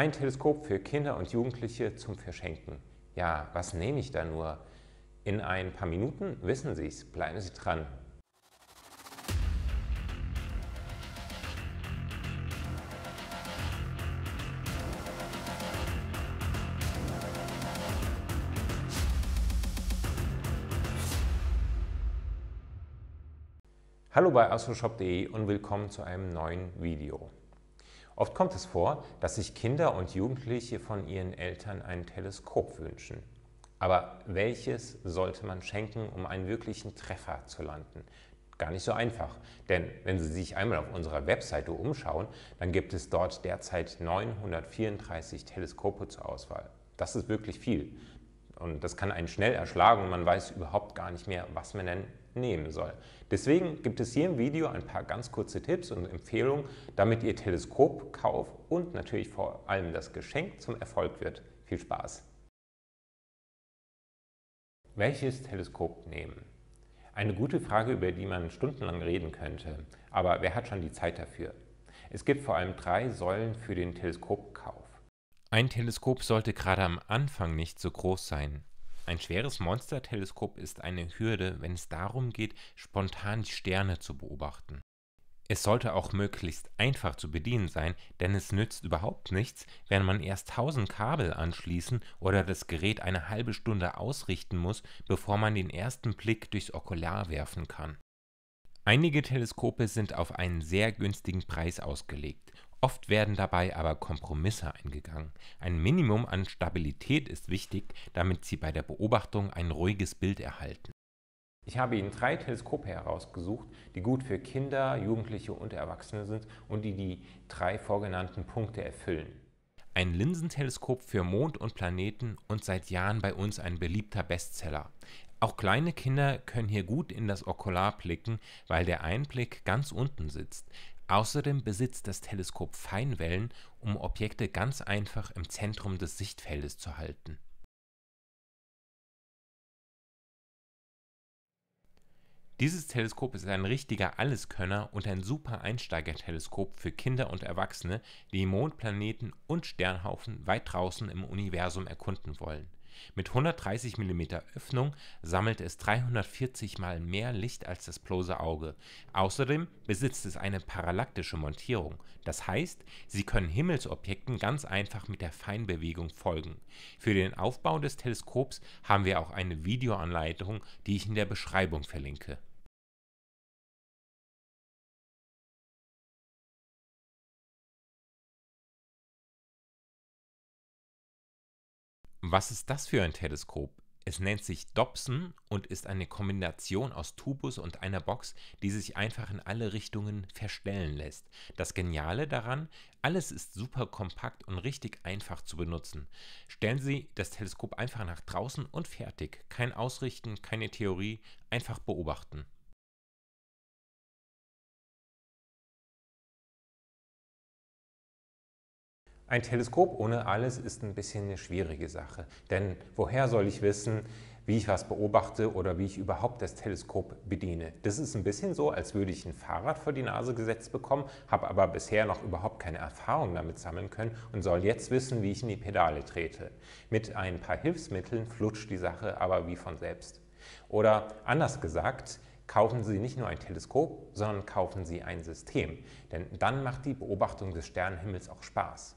Ein Teleskop für Kinder und Jugendliche zum Verschenken. Ja, was nehme ich da nur? In ein paar Minuten wissen Sie es. Bleiben Sie dran. Hallo bei astroshop.de und willkommen zu einem neuen Video. Oft kommt es vor, dass sich Kinder und Jugendliche von ihren Eltern ein Teleskop wünschen. Aber welches sollte man schenken, um einen wirklichen Treffer zu landen? Gar nicht so einfach, denn wenn Sie sich einmal auf unserer Webseite umschauen, dann gibt es dort derzeit 934 Teleskope zur Auswahl. Das ist wirklich viel und das kann einen schnell erschlagen und man weiß überhaupt gar nicht mehr, was man denn nehmen soll. Deswegen gibt es hier im Video ein paar ganz kurze Tipps und Empfehlungen, damit Ihr Teleskopkauf und natürlich vor allem das Geschenk zum Erfolg wird. Viel Spaß! Welches Teleskop nehmen? Eine gute Frage, über die man stundenlang reden könnte, aber wer hat schon die Zeit dafür? Es gibt vor allem drei Säulen für den Teleskopkauf. Ein Teleskop sollte gerade am Anfang nicht so groß sein. Ein schweres Monsterteleskop ist eine Hürde, wenn es darum geht, spontan Sterne zu beobachten. Es sollte auch möglichst einfach zu bedienen sein, denn es nützt überhaupt nichts, wenn man erst 1000 Kabel anschließen oder das Gerät eine halbe Stunde ausrichten muss, bevor man den ersten Blick durchs Okular werfen kann. Einige Teleskope sind auf einen sehr günstigen Preis ausgelegt Oft werden dabei aber Kompromisse eingegangen. Ein Minimum an Stabilität ist wichtig, damit sie bei der Beobachtung ein ruhiges Bild erhalten. Ich habe Ihnen drei Teleskope herausgesucht, die gut für Kinder, Jugendliche und Erwachsene sind und die die drei vorgenannten Punkte erfüllen. Ein Linsenteleskop für Mond und Planeten und seit Jahren bei uns ein beliebter Bestseller. Auch kleine Kinder können hier gut in das Okular blicken, weil der Einblick ganz unten sitzt. Außerdem besitzt das Teleskop Feinwellen, um Objekte ganz einfach im Zentrum des Sichtfeldes zu halten. Dieses Teleskop ist ein richtiger Alleskönner und ein super Einsteigerteleskop für Kinder und Erwachsene, die Mondplaneten und Sternhaufen weit draußen im Universum erkunden wollen mit 130 mm Öffnung sammelt es 340 mal mehr Licht als das bloße Auge. Außerdem besitzt es eine parallaktische Montierung, das heißt, sie können Himmelsobjekten ganz einfach mit der Feinbewegung folgen. Für den Aufbau des Teleskops haben wir auch eine Videoanleitung, die ich in der Beschreibung verlinke Was ist das für ein Teleskop? Es nennt sich Dobson und ist eine Kombination aus Tubus und einer Box, die sich einfach in alle Richtungen verstellen lässt. Das Geniale daran, alles ist super kompakt und richtig einfach zu benutzen. Stellen Sie das Teleskop einfach nach draußen und fertig. Kein Ausrichten, keine Theorie, einfach beobachten. Ein Teleskop ohne alles ist ein bisschen eine schwierige Sache, denn woher soll ich wissen, wie ich was beobachte oder wie ich überhaupt das Teleskop bediene. Das ist ein bisschen so, als würde ich ein Fahrrad vor die Nase gesetzt bekommen, habe aber bisher noch überhaupt keine Erfahrung damit sammeln können und soll jetzt wissen, wie ich in die Pedale trete. Mit ein paar Hilfsmitteln flutscht die Sache aber wie von selbst. Oder anders gesagt, kaufen Sie nicht nur ein Teleskop, sondern kaufen Sie ein System, denn dann macht die Beobachtung des Sternenhimmels auch Spaß.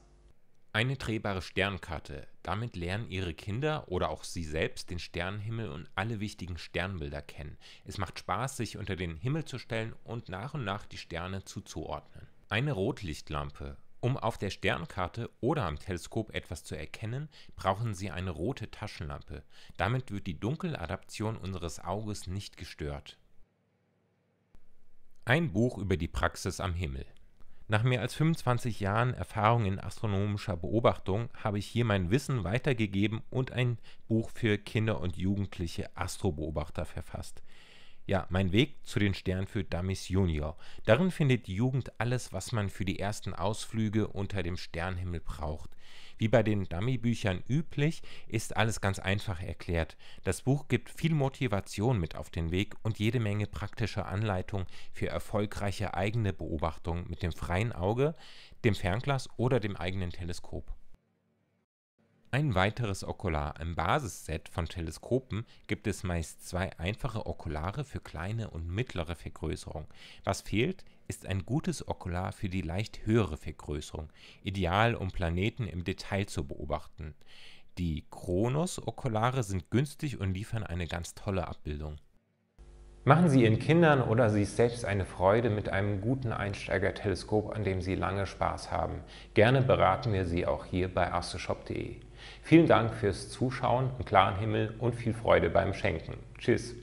Eine drehbare Sternkarte. Damit lernen Ihre Kinder oder auch Sie selbst den Sternenhimmel und alle wichtigen Sternbilder kennen. Es macht Spaß, sich unter den Himmel zu stellen und nach und nach die Sterne zuzuordnen. Eine Rotlichtlampe. Um auf der Sternkarte oder am Teleskop etwas zu erkennen, brauchen Sie eine rote Taschenlampe. Damit wird die Dunkeladaption unseres Auges nicht gestört. Ein Buch über die Praxis am Himmel. Nach mehr als 25 Jahren Erfahrung in astronomischer Beobachtung habe ich hier mein Wissen weitergegeben und ein Buch für Kinder und Jugendliche (Astrobeobachter) verfasst ja, mein Weg zu den Sternen für Dummies Junior. Darin findet die Jugend alles, was man für die ersten Ausflüge unter dem Sternenhimmel braucht. Wie bei den Dummy-Büchern üblich, ist alles ganz einfach erklärt. Das Buch gibt viel Motivation mit auf den Weg und jede Menge praktischer Anleitung für erfolgreiche eigene Beobachtung mit dem freien Auge, dem Fernglas oder dem eigenen Teleskop. Ein weiteres Okular im Basisset von Teleskopen gibt es meist zwei einfache Okulare für kleine und mittlere Vergrößerung. Was fehlt, ist ein gutes Okular für die leicht höhere Vergrößerung, ideal um Planeten im Detail zu beobachten. Die Kronos-Okulare sind günstig und liefern eine ganz tolle Abbildung. Machen Sie Ihren Kindern oder sich selbst eine Freude mit einem guten Einsteigerteleskop, an dem Sie lange Spaß haben. Gerne beraten wir Sie auch hier bei astreshop.de. Vielen Dank fürs Zuschauen, einen klaren Himmel und viel Freude beim Schenken. Tschüss.